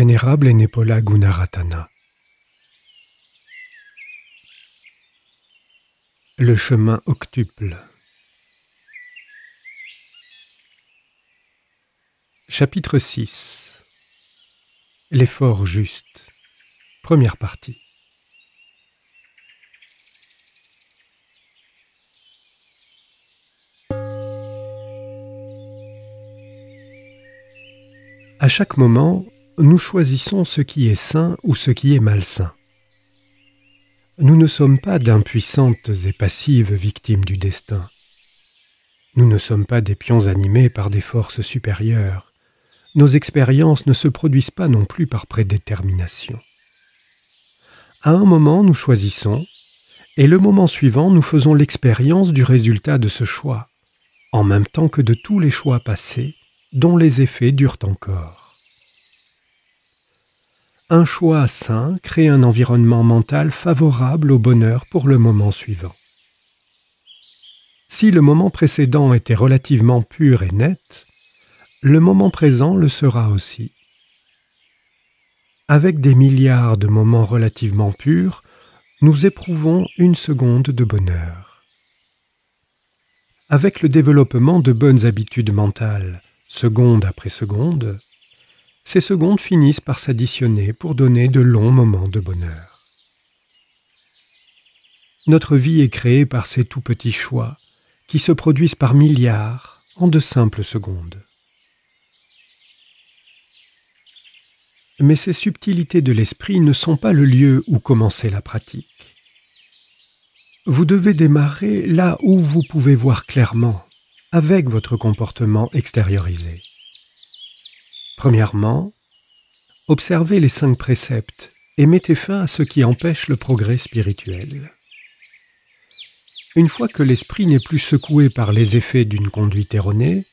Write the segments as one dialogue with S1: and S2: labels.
S1: Vénérable Enepola Gunaratana. Le chemin octuple. Chapitre 6 L'effort juste. Première partie. À chaque moment, nous choisissons ce qui est sain ou ce qui est malsain. Nous ne sommes pas d'impuissantes et passives victimes du destin. Nous ne sommes pas des pions animés par des forces supérieures. Nos expériences ne se produisent pas non plus par prédétermination. À un moment, nous choisissons, et le moment suivant, nous faisons l'expérience du résultat de ce choix, en même temps que de tous les choix passés, dont les effets durent encore un choix sain crée un environnement mental favorable au bonheur pour le moment suivant. Si le moment précédent était relativement pur et net, le moment présent le sera aussi. Avec des milliards de moments relativement purs, nous éprouvons une seconde de bonheur. Avec le développement de bonnes habitudes mentales, seconde après seconde, ces secondes finissent par s'additionner pour donner de longs moments de bonheur. Notre vie est créée par ces tout petits choix qui se produisent par milliards en de simples secondes. Mais ces subtilités de l'esprit ne sont pas le lieu où commencer la pratique. Vous devez démarrer là où vous pouvez voir clairement, avec votre comportement extériorisé. Premièrement, observez les cinq préceptes et mettez fin à ce qui empêche le progrès spirituel. Une fois que l'esprit n'est plus secoué par les effets d'une conduite erronée,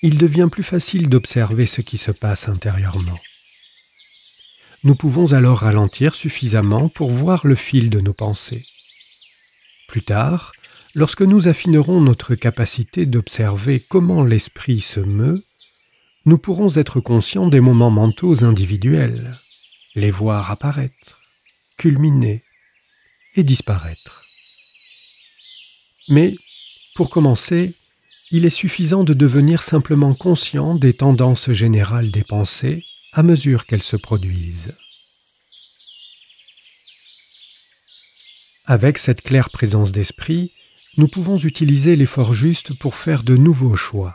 S1: il devient plus facile d'observer ce qui se passe intérieurement. Nous pouvons alors ralentir suffisamment pour voir le fil de nos pensées. Plus tard, lorsque nous affinerons notre capacité d'observer comment l'esprit se meut, nous pourrons être conscients des moments mentaux individuels, les voir apparaître, culminer et disparaître. Mais, pour commencer, il est suffisant de devenir simplement conscient des tendances générales des pensées à mesure qu'elles se produisent. Avec cette claire présence d'esprit, nous pouvons utiliser l'effort juste pour faire de nouveaux choix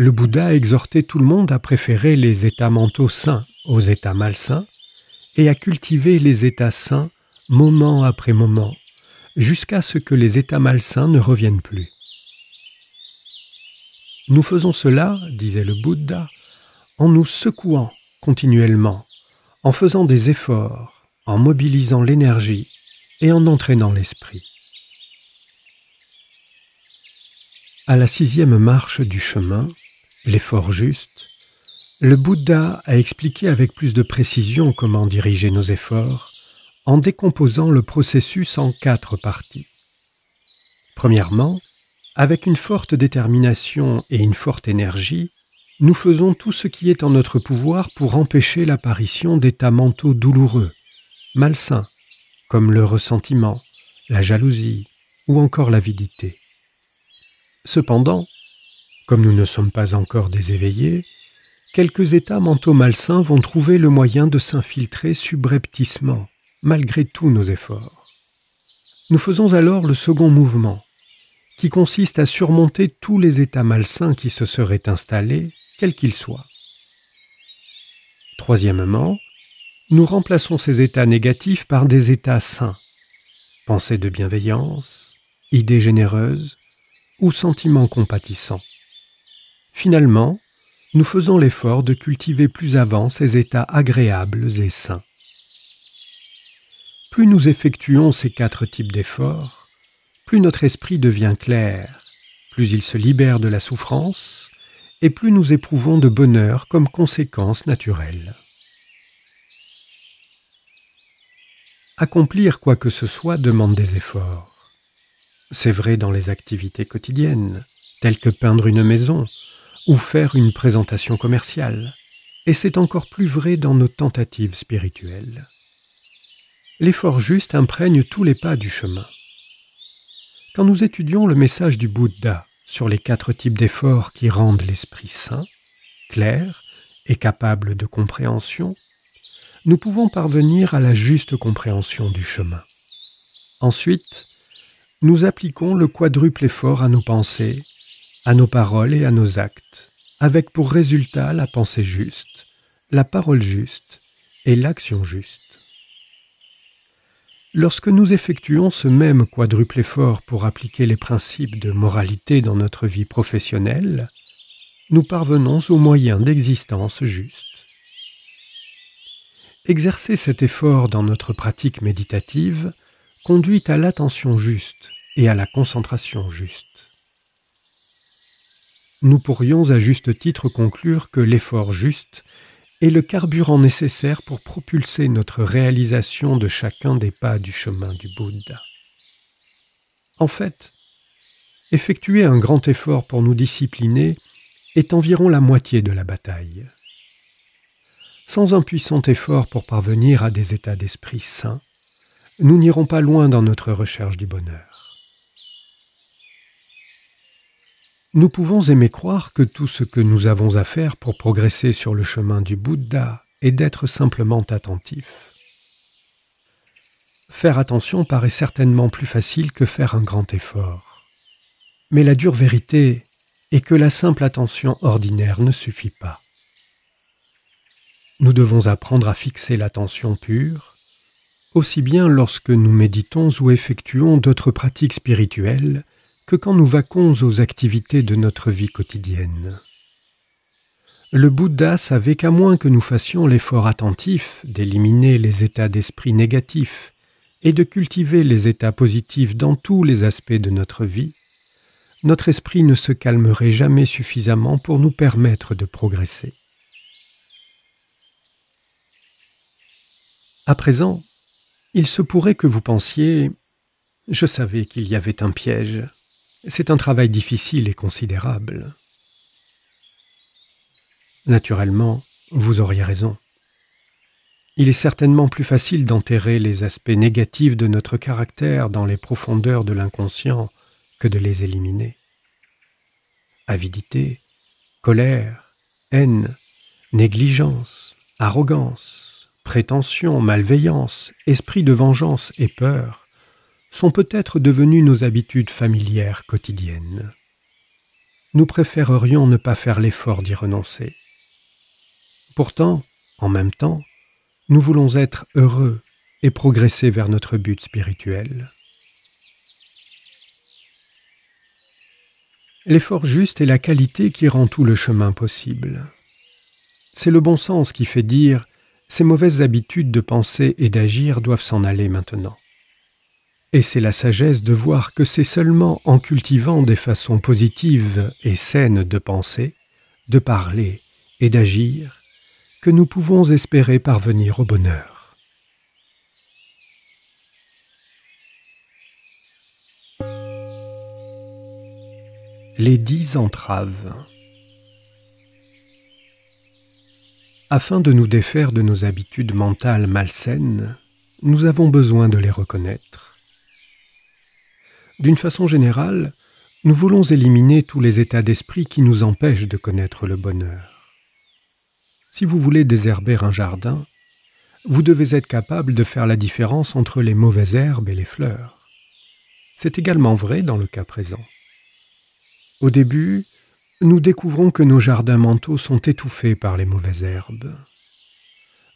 S1: le Bouddha exhortait tout le monde à préférer les états mentaux sains aux états malsains et à cultiver les états sains moment après moment, jusqu'à ce que les états malsains ne reviennent plus. Nous faisons cela, disait le Bouddha, en nous secouant continuellement, en faisant des efforts, en mobilisant l'énergie et en entraînant l'esprit. À la sixième marche du chemin, l'effort juste, le Bouddha a expliqué avec plus de précision comment diriger nos efforts en décomposant le processus en quatre parties. Premièrement, avec une forte détermination et une forte énergie, nous faisons tout ce qui est en notre pouvoir pour empêcher l'apparition d'états mentaux douloureux, malsains, comme le ressentiment, la jalousie ou encore l'avidité. Cependant, comme nous ne sommes pas encore déséveillés, quelques états mentaux malsains vont trouver le moyen de s'infiltrer subrepticement, malgré tous nos efforts. Nous faisons alors le second mouvement, qui consiste à surmonter tous les états malsains qui se seraient installés, quels qu'ils soient. Troisièmement, nous remplaçons ces états négatifs par des états sains, pensées de bienveillance, idées généreuses ou sentiments compatissants. Finalement, nous faisons l'effort de cultiver plus avant ces états agréables et sains. Plus nous effectuons ces quatre types d'efforts, plus notre esprit devient clair, plus il se libère de la souffrance, et plus nous éprouvons de bonheur comme conséquence naturelle. Accomplir quoi que ce soit demande des efforts. C'est vrai dans les activités quotidiennes, telles que peindre une maison, ou faire une présentation commerciale, et c'est encore plus vrai dans nos tentatives spirituelles. L'effort juste imprègne tous les pas du chemin. Quand nous étudions le message du Bouddha sur les quatre types d'efforts qui rendent l'esprit sain, clair et capable de compréhension, nous pouvons parvenir à la juste compréhension du chemin. Ensuite, nous appliquons le quadruple effort à nos pensées, à nos paroles et à nos actes, avec pour résultat la pensée juste, la parole juste et l'action juste. Lorsque nous effectuons ce même quadruple effort pour appliquer les principes de moralité dans notre vie professionnelle, nous parvenons aux moyens d'existence juste. Exercer cet effort dans notre pratique méditative conduit à l'attention juste et à la concentration juste nous pourrions à juste titre conclure que l'effort juste est le carburant nécessaire pour propulser notre réalisation de chacun des pas du chemin du Bouddha. En fait, effectuer un grand effort pour nous discipliner est environ la moitié de la bataille. Sans un puissant effort pour parvenir à des états d'esprit sains, nous n'irons pas loin dans notre recherche du bonheur. Nous pouvons aimer croire que tout ce que nous avons à faire pour progresser sur le chemin du Bouddha est d'être simplement attentif. Faire attention paraît certainement plus facile que faire un grand effort. Mais la dure vérité est que la simple attention ordinaire ne suffit pas. Nous devons apprendre à fixer l'attention pure, aussi bien lorsque nous méditons ou effectuons d'autres pratiques spirituelles que quand nous vaquons aux activités de notre vie quotidienne. Le Bouddha savait qu'à moins que nous fassions l'effort attentif d'éliminer les états d'esprit négatifs et de cultiver les états positifs dans tous les aspects de notre vie, notre esprit ne se calmerait jamais suffisamment pour nous permettre de progresser. À présent, il se pourrait que vous pensiez ⁇ Je savais qu'il y avait un piège ⁇ c'est un travail difficile et considérable. Naturellement, vous auriez raison. Il est certainement plus facile d'enterrer les aspects négatifs de notre caractère dans les profondeurs de l'inconscient que de les éliminer. Avidité, colère, haine, négligence, arrogance, prétention, malveillance, esprit de vengeance et peur sont peut-être devenues nos habitudes familières quotidiennes. Nous préférerions ne pas faire l'effort d'y renoncer. Pourtant, en même temps, nous voulons être heureux et progresser vers notre but spirituel. L'effort juste est la qualité qui rend tout le chemin possible. C'est le bon sens qui fait dire ces mauvaises habitudes de penser et d'agir doivent s'en aller maintenant. Et c'est la sagesse de voir que c'est seulement en cultivant des façons positives et saines de penser, de parler et d'agir que nous pouvons espérer parvenir au bonheur. Les dix entraves Afin de nous défaire de nos habitudes mentales malsaines, nous avons besoin de les reconnaître d'une façon générale, nous voulons éliminer tous les états d'esprit qui nous empêchent de connaître le bonheur. Si vous voulez désherber un jardin, vous devez être capable de faire la différence entre les mauvaises herbes et les fleurs. C'est également vrai dans le cas présent. Au début, nous découvrons que nos jardins mentaux sont étouffés par les mauvaises herbes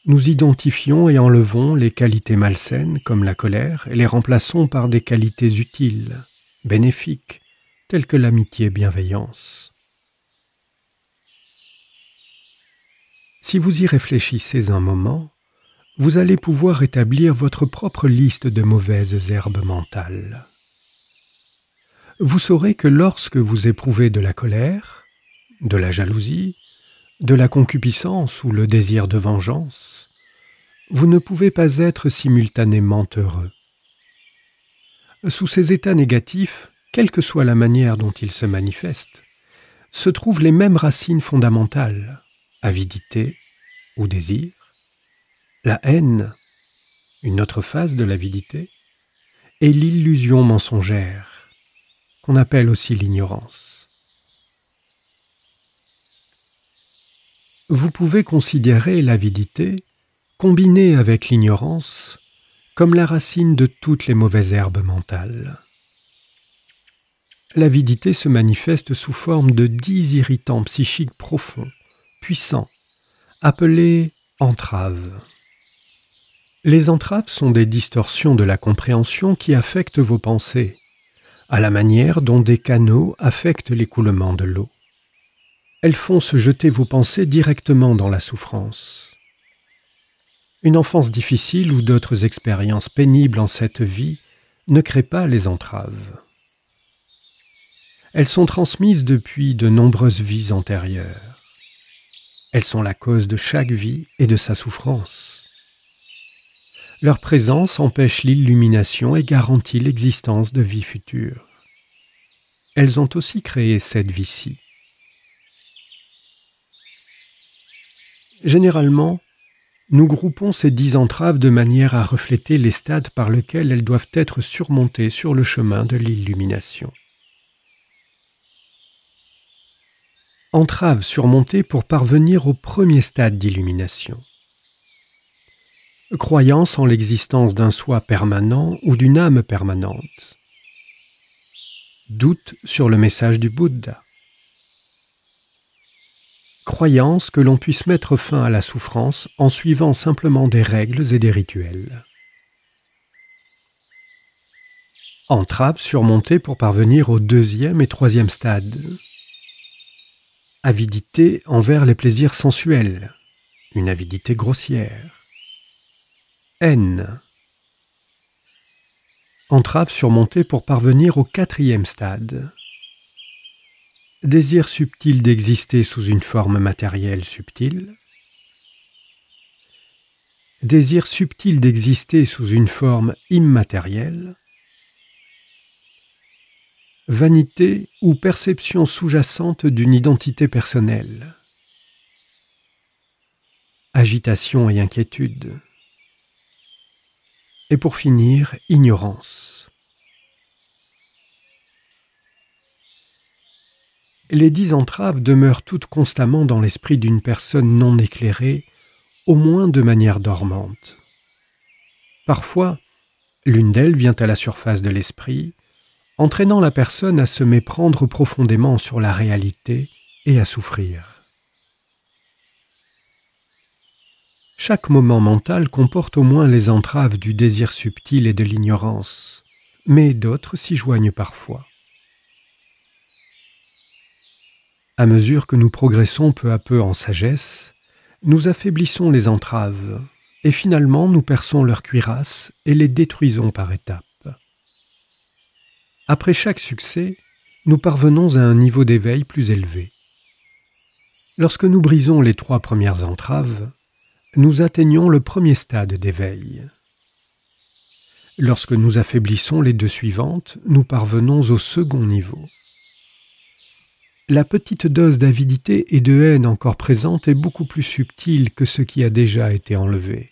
S1: nous identifions et enlevons les qualités malsaines comme la colère et les remplaçons par des qualités utiles, bénéfiques, telles que l'amitié et bienveillance. Si vous y réfléchissez un moment, vous allez pouvoir établir votre propre liste de mauvaises herbes mentales. Vous saurez que lorsque vous éprouvez de la colère, de la jalousie, de la concupiscence ou le désir de vengeance, vous ne pouvez pas être simultanément heureux. Sous ces états négatifs, quelle que soit la manière dont ils se manifestent, se trouvent les mêmes racines fondamentales, avidité ou désir, la haine, une autre phase de l'avidité, et l'illusion mensongère, qu'on appelle aussi l'ignorance. Vous pouvez considérer l'avidité combinée avec l'ignorance, comme la racine de toutes les mauvaises herbes mentales. L'avidité se manifeste sous forme de dix irritants psychiques profonds, puissants, appelés entraves. Les entraves sont des distorsions de la compréhension qui affectent vos pensées, à la manière dont des canaux affectent l'écoulement de l'eau. Elles font se jeter vos pensées directement dans la souffrance. Une enfance difficile ou d'autres expériences pénibles en cette vie ne créent pas les entraves. Elles sont transmises depuis de nombreuses vies antérieures. Elles sont la cause de chaque vie et de sa souffrance. Leur présence empêche l'illumination et garantit l'existence de vies futures. Elles ont aussi créé cette vie-ci. Généralement, nous groupons ces dix entraves de manière à refléter les stades par lesquels elles doivent être surmontées sur le chemin de l'illumination. Entraves surmontées pour parvenir au premier stade d'illumination. Croyance en l'existence d'un soi permanent ou d'une âme permanente. Doute sur le message du Bouddha croyance que l'on puisse mettre fin à la souffrance en suivant simplement des règles et des rituels. Entrave surmontée pour parvenir au deuxième et troisième stade. Avidité envers les plaisirs sensuels, une avidité grossière. Haine. Entrave surmontée pour parvenir au quatrième stade désir subtil d'exister sous une forme matérielle subtile, désir subtil d'exister sous une forme immatérielle, vanité ou perception sous-jacente d'une identité personnelle, agitation et inquiétude, et pour finir, ignorance. les dix entraves demeurent toutes constamment dans l'esprit d'une personne non éclairée, au moins de manière dormante. Parfois, l'une d'elles vient à la surface de l'esprit, entraînant la personne à se méprendre profondément sur la réalité et à souffrir. Chaque moment mental comporte au moins les entraves du désir subtil et de l'ignorance, mais d'autres s'y joignent parfois. À mesure que nous progressons peu à peu en sagesse, nous affaiblissons les entraves, et finalement nous perçons leurs cuirasses et les détruisons par étapes. Après chaque succès, nous parvenons à un niveau d'éveil plus élevé. Lorsque nous brisons les trois premières entraves, nous atteignons le premier stade d'éveil. Lorsque nous affaiblissons les deux suivantes, nous parvenons au second niveau. La petite dose d'avidité et de haine encore présente est beaucoup plus subtile que ce qui a déjà été enlevé.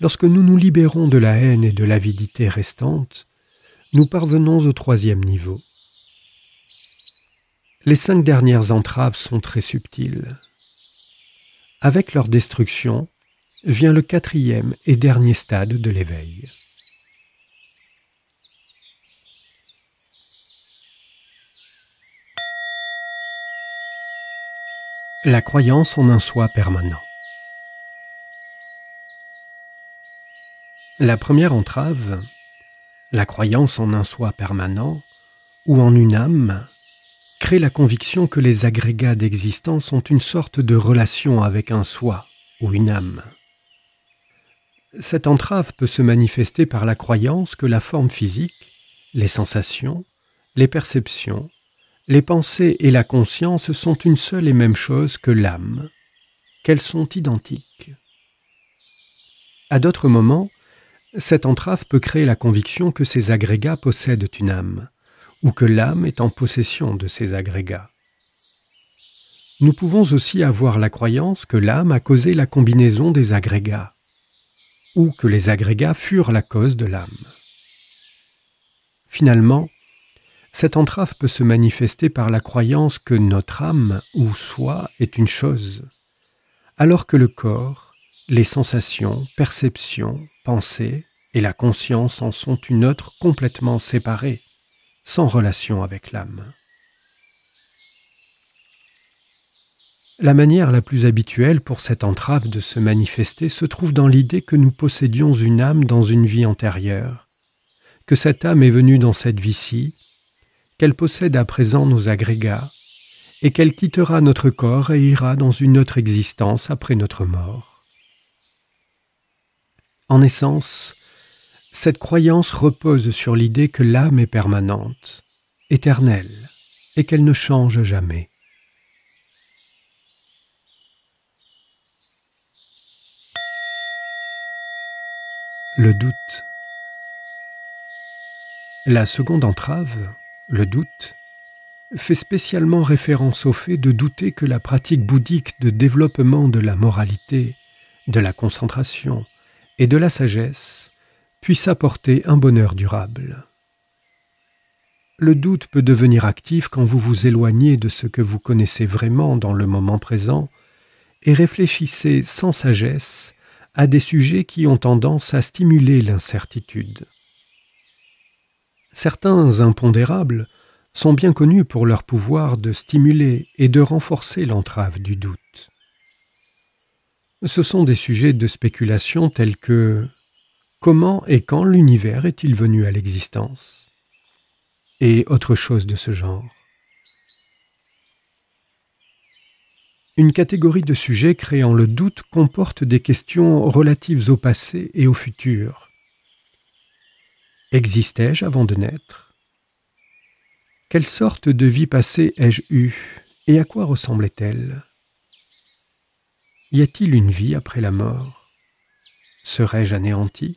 S1: Lorsque nous nous libérons de la haine et de l'avidité restantes, nous parvenons au troisième niveau. Les cinq dernières entraves sont très subtiles. Avec leur destruction vient le quatrième et dernier stade de l'éveil. La croyance en un soi permanent. La première entrave, la croyance en un soi permanent ou en une âme, crée la conviction que les agrégats d'existence ont une sorte de relation avec un soi ou une âme. Cette entrave peut se manifester par la croyance que la forme physique, les sensations, les perceptions, les pensées et la conscience sont une seule et même chose que l'âme, qu'elles sont identiques. À d'autres moments, cette entrave peut créer la conviction que ces agrégats possèdent une âme, ou que l'âme est en possession de ces agrégats. Nous pouvons aussi avoir la croyance que l'âme a causé la combinaison des agrégats, ou que les agrégats furent la cause de l'âme. Finalement, cette entrave peut se manifester par la croyance que notre âme ou soi est une chose, alors que le corps, les sensations, perceptions, pensées et la conscience en sont une autre complètement séparée, sans relation avec l'âme. La manière la plus habituelle pour cette entrave de se manifester se trouve dans l'idée que nous possédions une âme dans une vie antérieure, que cette âme est venue dans cette vie-ci qu'elle possède à présent nos agrégats, et qu'elle quittera notre corps et ira dans une autre existence après notre mort. En essence, cette croyance repose sur l'idée que l'âme est permanente, éternelle, et qu'elle ne change jamais. Le doute. La seconde entrave le doute fait spécialement référence au fait de douter que la pratique bouddhique de développement de la moralité, de la concentration et de la sagesse puisse apporter un bonheur durable. Le doute peut devenir actif quand vous vous éloignez de ce que vous connaissez vraiment dans le moment présent et réfléchissez sans sagesse à des sujets qui ont tendance à stimuler l'incertitude. Certains impondérables sont bien connus pour leur pouvoir de stimuler et de renforcer l'entrave du doute. Ce sont des sujets de spéculation tels que comment et quand l'univers est-il venu à l'existence et autre chose de ce genre. Une catégorie de sujets créant le doute comporte des questions relatives au passé et au futur, Existais-je avant de naître Quelle sorte de vie passée ai-je eue et à quoi ressemblait-elle Y a-t-il une vie après la mort Serais-je anéanti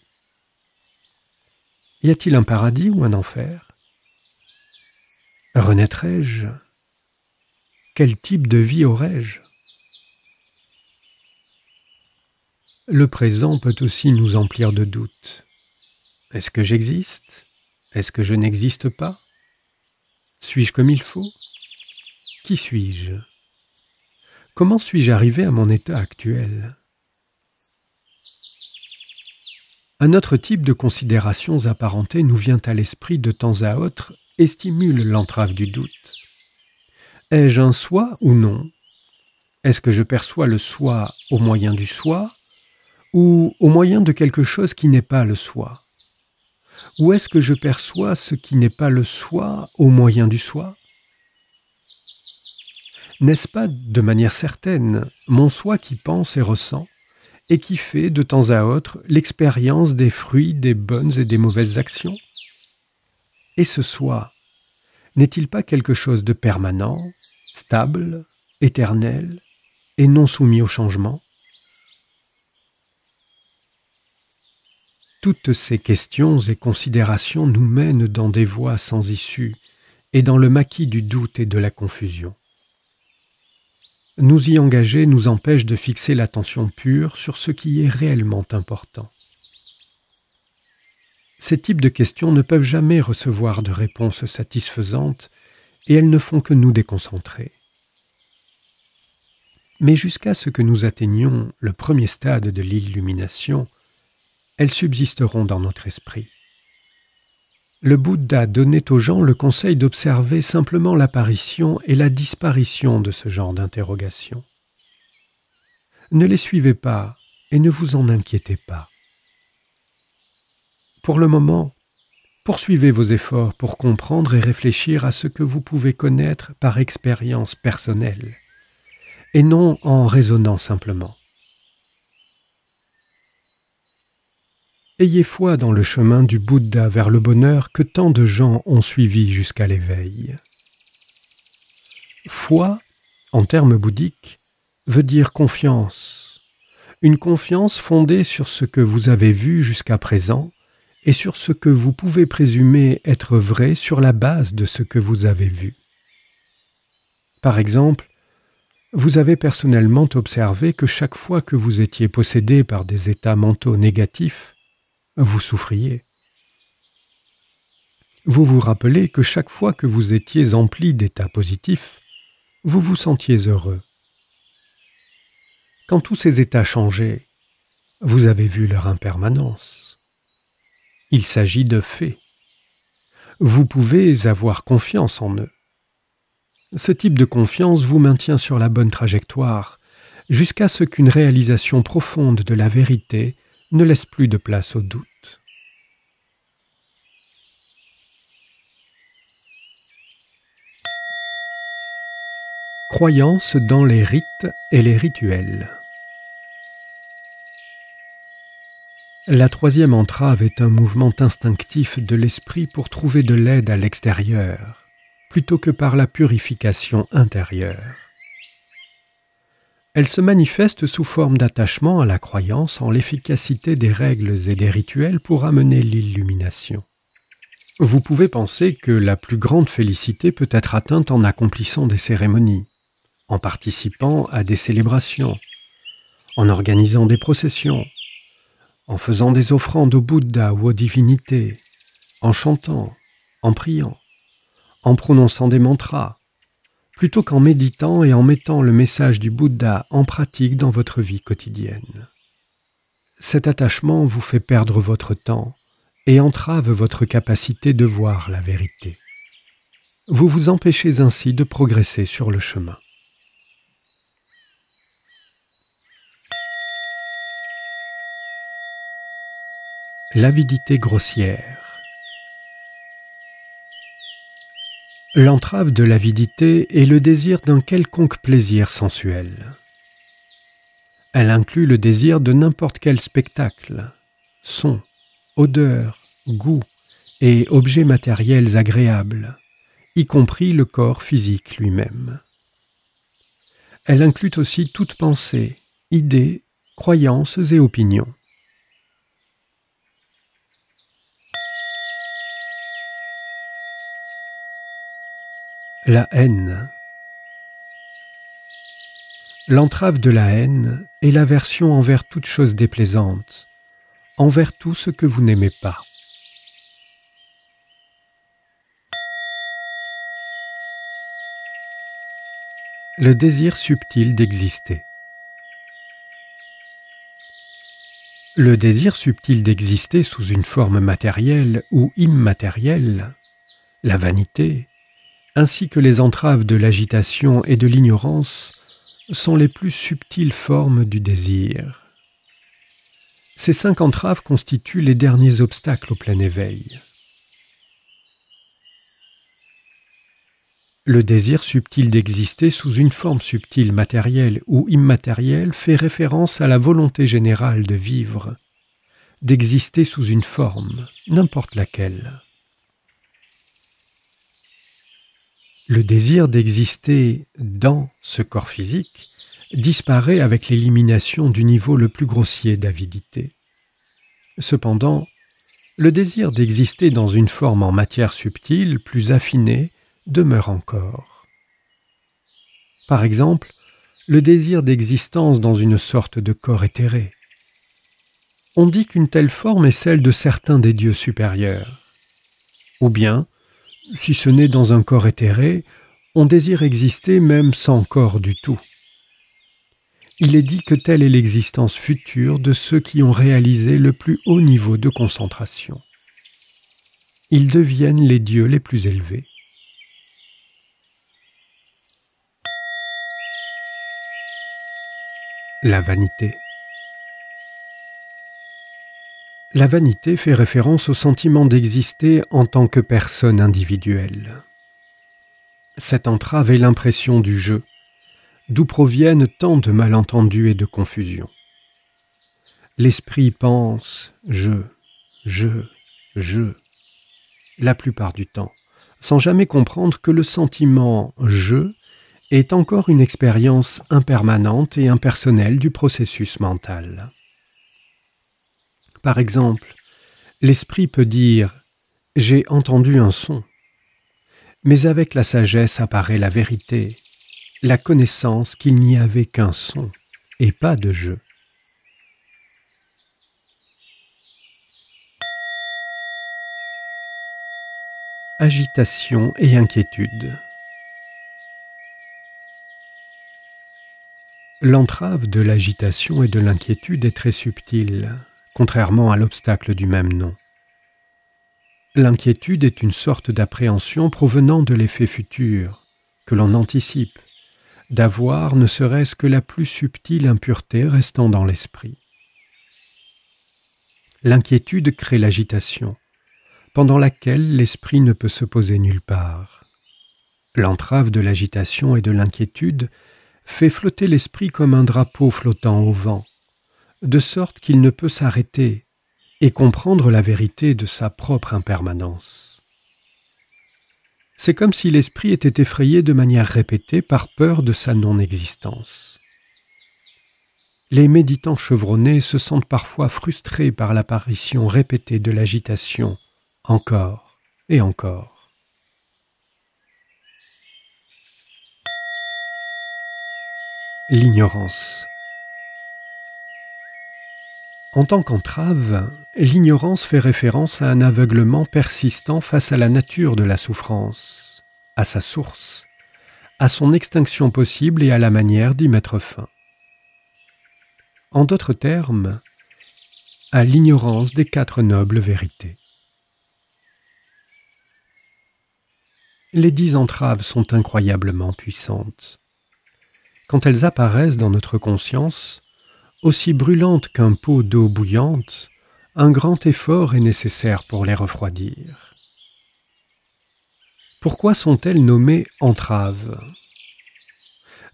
S1: Y a-t-il un paradis ou un enfer Renaîtrai-je Quel type de vie aurais-je Le présent peut aussi nous emplir de doutes. Est-ce que j'existe Est-ce que je n'existe pas Suis-je comme il faut Qui suis-je Comment suis-je arrivé à mon état actuel Un autre type de considérations apparentées nous vient à l'esprit de temps à autre et stimule l'entrave du doute. Ai-je un soi ou non Est-ce que je perçois le soi au moyen du soi ou au moyen de quelque chose qui n'est pas le soi où est-ce que je perçois ce qui n'est pas le soi au moyen du soi N'est-ce pas, de manière certaine, mon soi qui pense et ressent, et qui fait, de temps à autre, l'expérience des fruits des bonnes et des mauvaises actions Et ce soi, n'est-il pas quelque chose de permanent, stable, éternel, et non soumis au changement Toutes ces questions et considérations nous mènent dans des voies sans issue et dans le maquis du doute et de la confusion. Nous y engager nous empêche de fixer l'attention pure sur ce qui est réellement important. Ces types de questions ne peuvent jamais recevoir de réponses satisfaisantes et elles ne font que nous déconcentrer. Mais jusqu'à ce que nous atteignions le premier stade de l'illumination, elles subsisteront dans notre esprit. Le Bouddha donnait aux gens le conseil d'observer simplement l'apparition et la disparition de ce genre d'interrogations. Ne les suivez pas et ne vous en inquiétez pas. Pour le moment, poursuivez vos efforts pour comprendre et réfléchir à ce que vous pouvez connaître par expérience personnelle, et non en raisonnant simplement. Ayez foi dans le chemin du Bouddha vers le bonheur que tant de gens ont suivi jusqu'à l'éveil. Foi, en termes bouddhiques, veut dire confiance. Une confiance fondée sur ce que vous avez vu jusqu'à présent et sur ce que vous pouvez présumer être vrai sur la base de ce que vous avez vu. Par exemple, vous avez personnellement observé que chaque fois que vous étiez possédé par des états mentaux négatifs, vous souffriez. Vous vous rappelez que chaque fois que vous étiez empli d'états positifs, vous vous sentiez heureux. Quand tous ces états changeaient, vous avez vu leur impermanence. Il s'agit de faits. Vous pouvez avoir confiance en eux. Ce type de confiance vous maintient sur la bonne trajectoire, jusqu'à ce qu'une réalisation profonde de la vérité ne laisse plus de place au doute. Croyance dans les rites et les rituels. La troisième entrave est un mouvement instinctif de l'esprit pour trouver de l'aide à l'extérieur, plutôt que par la purification intérieure. Elle se manifeste sous forme d'attachement à la croyance en l'efficacité des règles et des rituels pour amener l'illumination. Vous pouvez penser que la plus grande félicité peut être atteinte en accomplissant des cérémonies, en participant à des célébrations, en organisant des processions, en faisant des offrandes au Bouddha ou aux divinités, en chantant, en priant, en prononçant des mantras, plutôt qu'en méditant et en mettant le message du Bouddha en pratique dans votre vie quotidienne. Cet attachement vous fait perdre votre temps et entrave votre capacité de voir la vérité. Vous vous empêchez ainsi de progresser sur le chemin. L'avidité grossière L'entrave de l'avidité est le désir d'un quelconque plaisir sensuel. Elle inclut le désir de n'importe quel spectacle, son, odeur, goût et objets matériels agréables, y compris le corps physique lui-même. Elle inclut aussi toute pensée, idées, croyances et opinions. La haine. L'entrave de la haine est l'aversion envers toute chose déplaisante, envers tout ce que vous n'aimez pas. Le désir subtil d'exister. Le désir subtil d'exister sous une forme matérielle ou immatérielle, la vanité, ainsi que les entraves de l'agitation et de l'ignorance, sont les plus subtiles formes du désir. Ces cinq entraves constituent les derniers obstacles au plein éveil. Le désir subtil d'exister sous une forme subtile matérielle ou immatérielle fait référence à la volonté générale de vivre, d'exister sous une forme, n'importe laquelle. le désir d'exister dans ce corps physique disparaît avec l'élimination du niveau le plus grossier d'avidité. Cependant, le désir d'exister dans une forme en matière subtile plus affinée demeure encore. Par exemple, le désir d'existence dans une sorte de corps éthéré. On dit qu'une telle forme est celle de certains des dieux supérieurs. Ou bien, si ce n'est dans un corps éthéré, on désire exister même sans corps du tout. Il est dit que telle est l'existence future de ceux qui ont réalisé le plus haut niveau de concentration. Ils deviennent les dieux les plus élevés. La vanité. La vanité fait référence au sentiment d'exister en tant que personne individuelle. Cette entrave est l'impression du jeu, d'où proviennent tant de malentendus et de confusions. L'esprit pense je, je, je, la plupart du temps, sans jamais comprendre que le sentiment je est encore une expérience impermanente et impersonnelle du processus mental. Par exemple, l'esprit peut dire ⁇ J'ai entendu un son ⁇ mais avec la sagesse apparaît la vérité, la connaissance qu'il n'y avait qu'un son et pas de jeu. Agitation et inquiétude. L'entrave de l'agitation et de l'inquiétude est très subtile contrairement à l'obstacle du même nom. L'inquiétude est une sorte d'appréhension provenant de l'effet futur, que l'on anticipe, d'avoir ne serait-ce que la plus subtile impureté restant dans l'esprit. L'inquiétude crée l'agitation, pendant laquelle l'esprit ne peut se poser nulle part. L'entrave de l'agitation et de l'inquiétude fait flotter l'esprit comme un drapeau flottant au vent, de sorte qu'il ne peut s'arrêter et comprendre la vérité de sa propre impermanence. C'est comme si l'esprit était effrayé de manière répétée par peur de sa non-existence. Les méditants chevronnés se sentent parfois frustrés par l'apparition répétée de l'agitation, encore et encore. L'ignorance. En tant qu'entrave, l'ignorance fait référence à un aveuglement persistant face à la nature de la souffrance, à sa source, à son extinction possible et à la manière d'y mettre fin. En d'autres termes, à l'ignorance des quatre nobles vérités. Les dix entraves sont incroyablement puissantes. Quand elles apparaissent dans notre conscience, aussi brûlantes qu'un pot d'eau bouillante, un grand effort est nécessaire pour les refroidir. Pourquoi sont-elles nommées entraves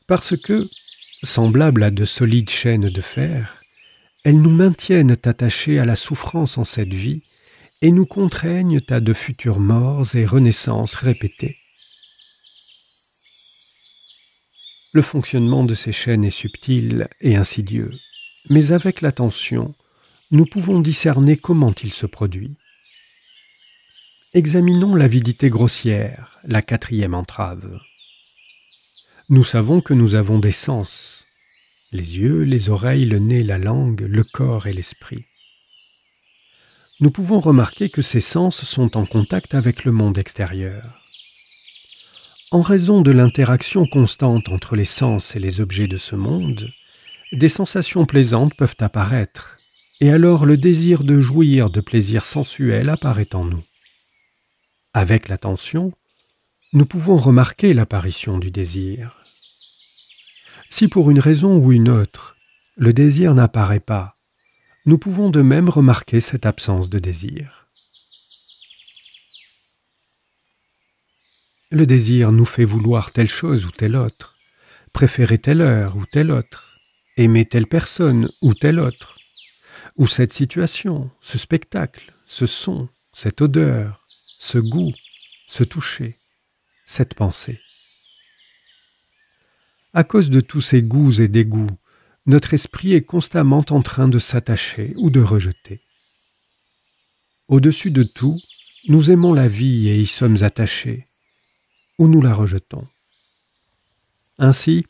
S1: Parce que, semblables à de solides chaînes de fer, elles nous maintiennent attachés à la souffrance en cette vie et nous contraignent à de futures morts et renaissances répétées. Le fonctionnement de ces chaînes est subtil et insidieux mais avec l'attention, nous pouvons discerner comment il se produit. Examinons l'avidité grossière, la quatrième entrave. Nous savons que nous avons des sens, les yeux, les oreilles, le nez, la langue, le corps et l'esprit. Nous pouvons remarquer que ces sens sont en contact avec le monde extérieur. En raison de l'interaction constante entre les sens et les objets de ce monde, des sensations plaisantes peuvent apparaître, et alors le désir de jouir de plaisirs sensuels apparaît en nous. Avec l'attention, nous pouvons remarquer l'apparition du désir. Si pour une raison ou une autre, le désir n'apparaît pas, nous pouvons de même remarquer cette absence de désir. Le désir nous fait vouloir telle chose ou telle autre, préférer telle heure ou telle autre, aimer telle personne ou telle autre, ou cette situation, ce spectacle, ce son, cette odeur, ce goût, ce toucher, cette pensée. À cause de tous ces goûts et dégoûts, notre esprit est constamment en train de s'attacher ou de rejeter. Au-dessus de tout, nous aimons la vie et y sommes attachés, ou nous la rejetons. Ainsi,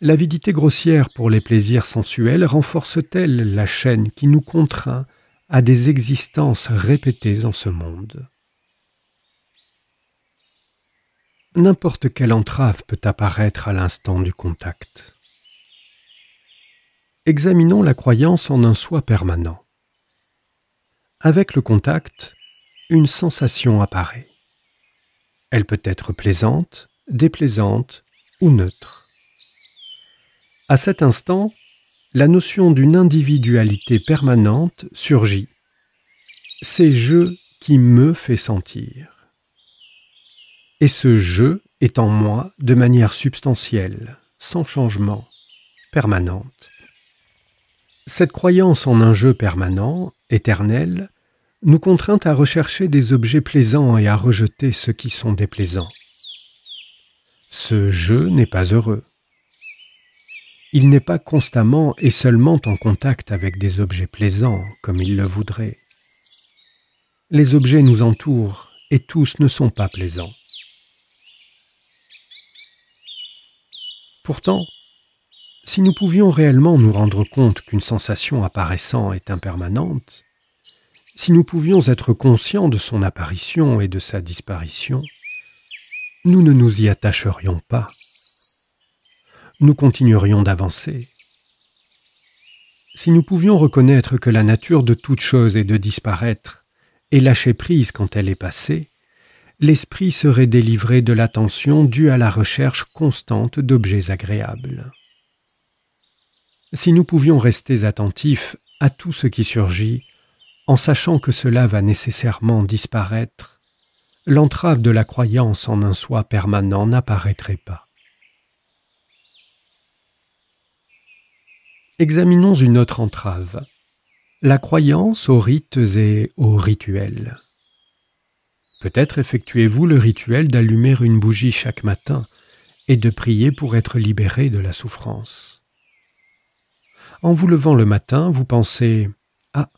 S1: L'avidité grossière pour les plaisirs sensuels renforce-t-elle la chaîne qui nous contraint à des existences répétées en ce monde N'importe quelle entrave peut apparaître à l'instant du contact. Examinons la croyance en un soi permanent. Avec le contact, une sensation apparaît. Elle peut être plaisante, déplaisante ou neutre. À cet instant, la notion d'une individualité permanente surgit. C'est je qui me fait sentir. Et ce je est en moi de manière substantielle, sans changement, permanente. Cette croyance en un jeu permanent, éternel, nous contraint à rechercher des objets plaisants et à rejeter ceux qui sont déplaisants. Ce jeu n'est pas heureux. Il n'est pas constamment et seulement en contact avec des objets plaisants comme il le voudrait. Les objets nous entourent et tous ne sont pas plaisants. Pourtant, si nous pouvions réellement nous rendre compte qu'une sensation apparaissant est impermanente, si nous pouvions être conscients de son apparition et de sa disparition, nous ne nous y attacherions pas nous continuerions d'avancer. Si nous pouvions reconnaître que la nature de toute chose est de disparaître, et lâcher prise quand elle est passée, l'esprit serait délivré de l'attention due à la recherche constante d'objets agréables. Si nous pouvions rester attentifs à tout ce qui surgit, en sachant que cela va nécessairement disparaître, l'entrave de la croyance en un soi permanent n'apparaîtrait pas. Examinons une autre entrave, la croyance aux rites et aux rituels. Peut-être effectuez-vous le rituel d'allumer une bougie chaque matin et de prier pour être libéré de la souffrance. En vous levant le matin, vous pensez ⁇ Ah,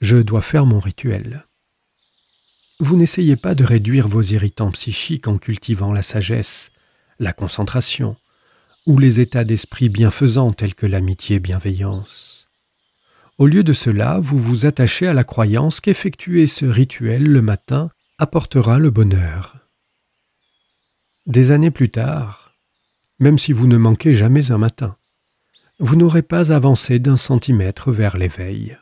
S1: je dois faire mon rituel ⁇ Vous n'essayez pas de réduire vos irritants psychiques en cultivant la sagesse, la concentration, ou les états d'esprit bienfaisants tels que l'amitié bienveillance. Au lieu de cela, vous vous attachez à la croyance qu'effectuer ce rituel le matin apportera le bonheur. Des années plus tard, même si vous ne manquez jamais un matin, vous n'aurez pas avancé d'un centimètre vers l'éveil.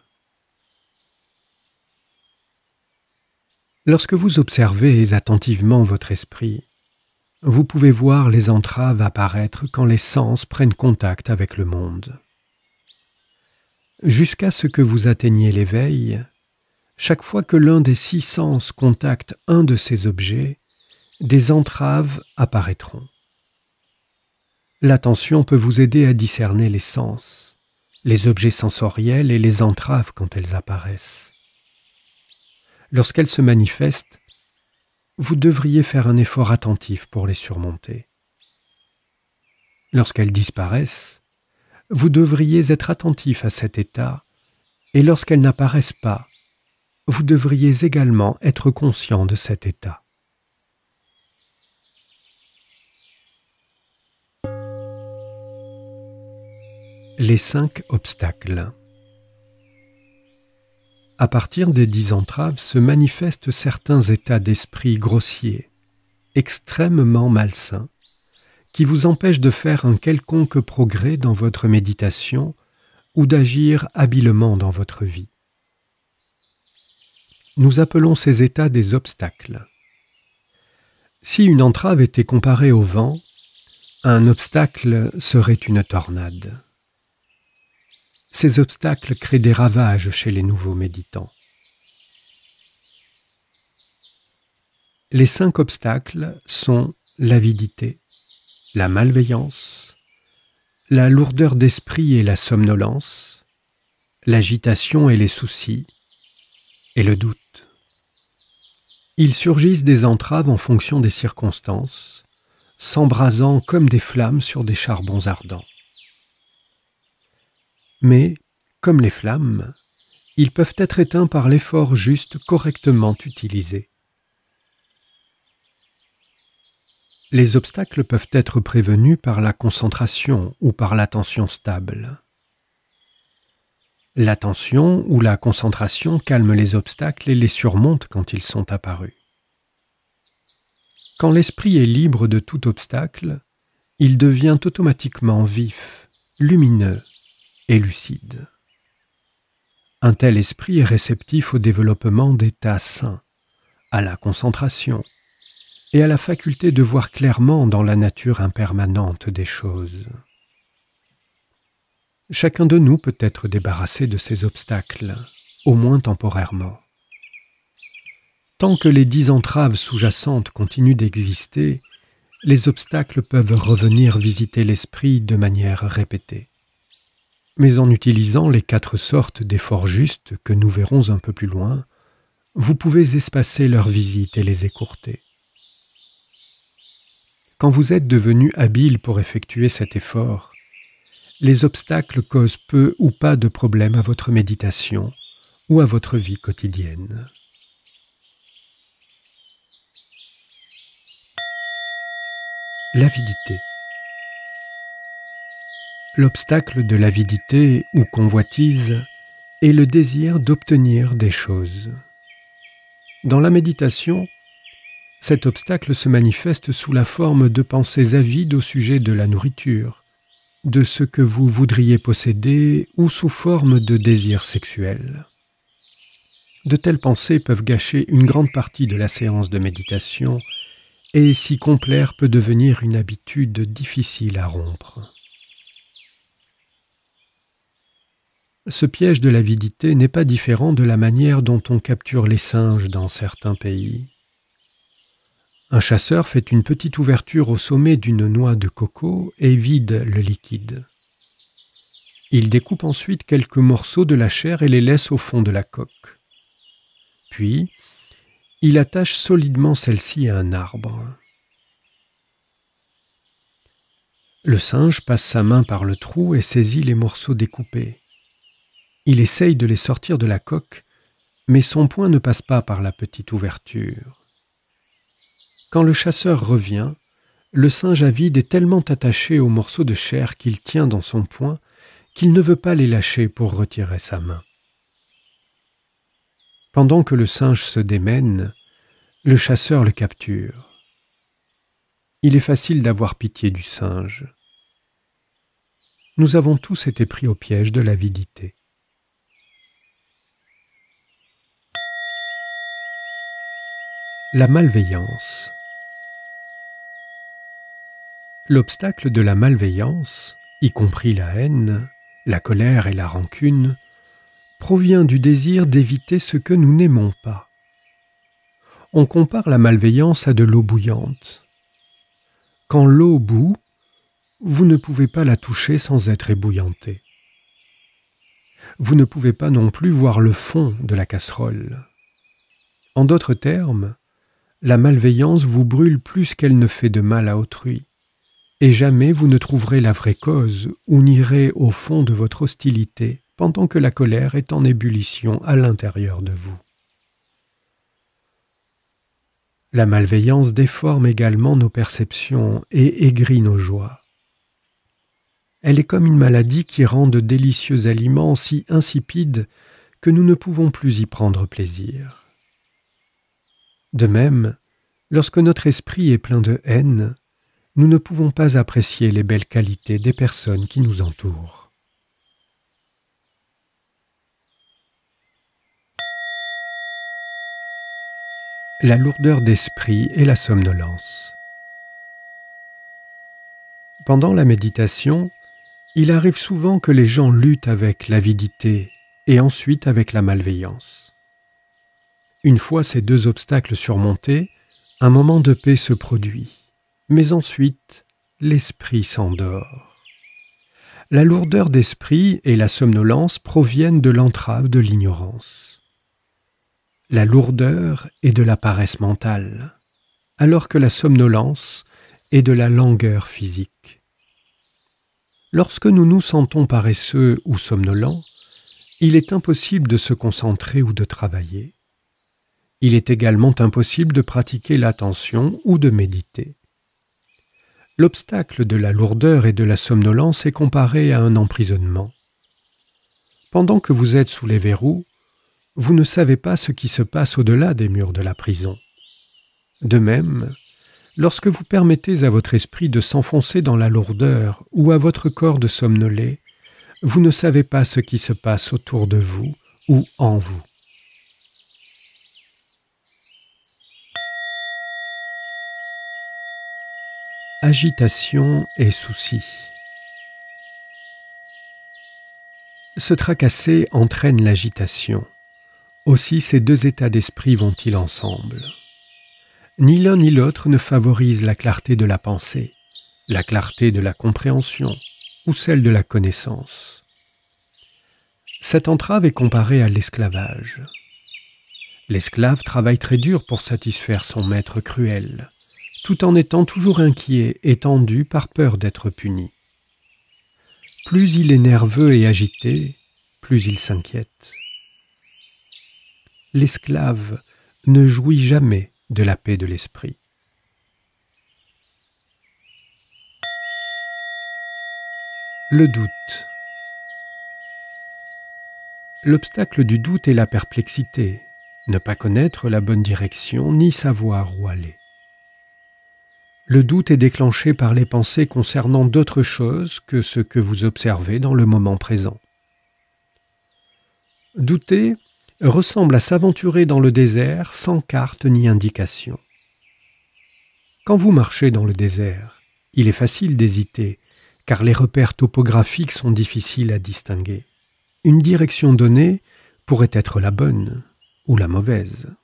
S1: Lorsque vous observez attentivement votre esprit, vous pouvez voir les entraves apparaître quand les sens prennent contact avec le monde. Jusqu'à ce que vous atteigniez l'éveil, chaque fois que l'un des six sens contacte un de ces objets, des entraves apparaîtront. L'attention peut vous aider à discerner les sens, les objets sensoriels et les entraves quand elles apparaissent. Lorsqu'elles se manifestent, vous devriez faire un effort attentif pour les surmonter. Lorsqu'elles disparaissent, vous devriez être attentif à cet état, et lorsqu'elles n'apparaissent pas, vous devriez également être conscient de cet état. Les cinq obstacles. À partir des dix entraves se manifestent certains états d'esprit grossiers, extrêmement malsains, qui vous empêchent de faire un quelconque progrès dans votre méditation ou d'agir habilement dans votre vie. Nous appelons ces états des obstacles. Si une entrave était comparée au vent, un obstacle serait une tornade ces obstacles créent des ravages chez les nouveaux méditants. Les cinq obstacles sont l'avidité, la malveillance, la lourdeur d'esprit et la somnolence, l'agitation et les soucis, et le doute. Ils surgissent des entraves en fonction des circonstances, s'embrasant comme des flammes sur des charbons ardents. Mais, comme les flammes, ils peuvent être éteints par l'effort juste correctement utilisé. Les obstacles peuvent être prévenus par la concentration ou par l'attention stable. L'attention ou la concentration calment les obstacles et les surmontent quand ils sont apparus. Quand l'esprit est libre de tout obstacle, il devient automatiquement vif, lumineux, et lucide. Un tel esprit est réceptif au développement d'états sains, à la concentration et à la faculté de voir clairement dans la nature impermanente des choses. Chacun de nous peut être débarrassé de ces obstacles, au moins temporairement. Tant que les dix entraves sous-jacentes continuent d'exister, les obstacles peuvent revenir visiter l'esprit de manière répétée mais en utilisant les quatre sortes d'efforts justes que nous verrons un peu plus loin, vous pouvez espacer leurs visites et les écourter. Quand vous êtes devenu habile pour effectuer cet effort, les obstacles causent peu ou pas de problèmes à votre méditation ou à votre vie quotidienne. L'avidité. L'obstacle de l'avidité ou convoitise est le désir d'obtenir des choses. Dans la méditation, cet obstacle se manifeste sous la forme de pensées avides au sujet de la nourriture, de ce que vous voudriez posséder ou sous forme de désir sexuel. De telles pensées peuvent gâcher une grande partie de la séance de méditation et s'y complaire peut devenir une habitude difficile à rompre. Ce piège de l'avidité n'est pas différent de la manière dont on capture les singes dans certains pays. Un chasseur fait une petite ouverture au sommet d'une noix de coco et vide le liquide. Il découpe ensuite quelques morceaux de la chair et les laisse au fond de la coque. Puis, il attache solidement celle-ci à un arbre. Le singe passe sa main par le trou et saisit les morceaux découpés. Il essaye de les sortir de la coque, mais son poing ne passe pas par la petite ouverture. Quand le chasseur revient, le singe avide est tellement attaché aux morceaux de chair qu'il tient dans son poing qu'il ne veut pas les lâcher pour retirer sa main. Pendant que le singe se démène, le chasseur le capture. Il est facile d'avoir pitié du singe. Nous avons tous été pris au piège de l'avidité. La malveillance. L'obstacle de la malveillance, y compris la haine, la colère et la rancune, provient du désir d'éviter ce que nous n'aimons pas. On compare la malveillance à de l'eau bouillante. Quand l'eau bout, vous ne pouvez pas la toucher sans être ébouillanté. Vous ne pouvez pas non plus voir le fond de la casserole. En d'autres termes, la malveillance vous brûle plus qu'elle ne fait de mal à autrui, et jamais vous ne trouverez la vraie cause ou n'irez au fond de votre hostilité pendant que la colère est en ébullition à l'intérieur de vous. La malveillance déforme également nos perceptions et aigrit nos joies. Elle est comme une maladie qui rend de délicieux aliments si insipides que nous ne pouvons plus y prendre plaisir. De même, lorsque notre esprit est plein de haine, nous ne pouvons pas apprécier les belles qualités des personnes qui nous entourent. La lourdeur d'esprit et la somnolence. Pendant la méditation, il arrive souvent que les gens luttent avec l'avidité et ensuite avec la malveillance. Une fois ces deux obstacles surmontés, un moment de paix se produit, mais ensuite l'esprit s'endort. La lourdeur d'esprit et la somnolence proviennent de l'entrave de l'ignorance. La lourdeur est de la paresse mentale, alors que la somnolence est de la langueur physique. Lorsque nous nous sentons paresseux ou somnolents, il est impossible de se concentrer ou de travailler. Il est également impossible de pratiquer l'attention ou de méditer. L'obstacle de la lourdeur et de la somnolence est comparé à un emprisonnement. Pendant que vous êtes sous les verrous, vous ne savez pas ce qui se passe au-delà des murs de la prison. De même, lorsque vous permettez à votre esprit de s'enfoncer dans la lourdeur ou à votre corps de somnoler, vous ne savez pas ce qui se passe autour de vous ou en vous. agitation et souci. Ce tracasser entraîne l'agitation. Aussi ces deux états d'esprit vont-ils ensemble. Ni l'un ni l'autre ne favorise la clarté de la pensée, la clarté de la compréhension ou celle de la connaissance. Cette entrave est comparée à l'esclavage. L'esclave travaille très dur pour satisfaire son maître cruel tout en étant toujours inquiet et tendu par peur d'être puni. Plus il est nerveux et agité, plus il s'inquiète. L'esclave ne jouit jamais de la paix de l'esprit. Le doute. L'obstacle du doute est la perplexité, ne pas connaître la bonne direction ni savoir où aller. Le doute est déclenché par les pensées concernant d'autres choses que ce que vous observez dans le moment présent. Douter ressemble à s'aventurer dans le désert sans carte ni indication. Quand vous marchez dans le désert, il est facile d'hésiter, car les repères topographiques sont difficiles à distinguer. Une direction donnée pourrait être la bonne ou la mauvaise.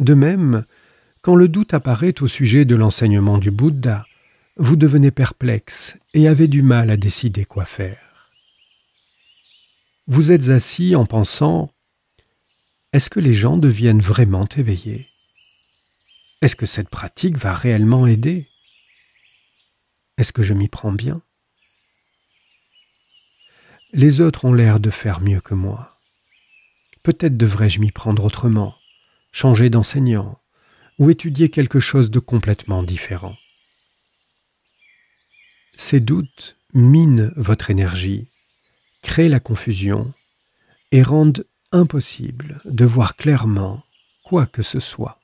S1: De même, quand le doute apparaît au sujet de l'enseignement du Bouddha, vous devenez perplexe et avez du mal à décider quoi faire. Vous êtes assis en pensant Est-ce que les gens deviennent vraiment éveillés Est-ce que cette pratique va réellement aider Est-ce que je m'y prends bien Les autres ont l'air de faire mieux que moi. Peut-être devrais-je m'y prendre autrement, changer d'enseignant, ou étudier quelque chose de complètement différent. Ces doutes minent votre énergie, créent la confusion et rendent impossible de voir clairement quoi que ce soit.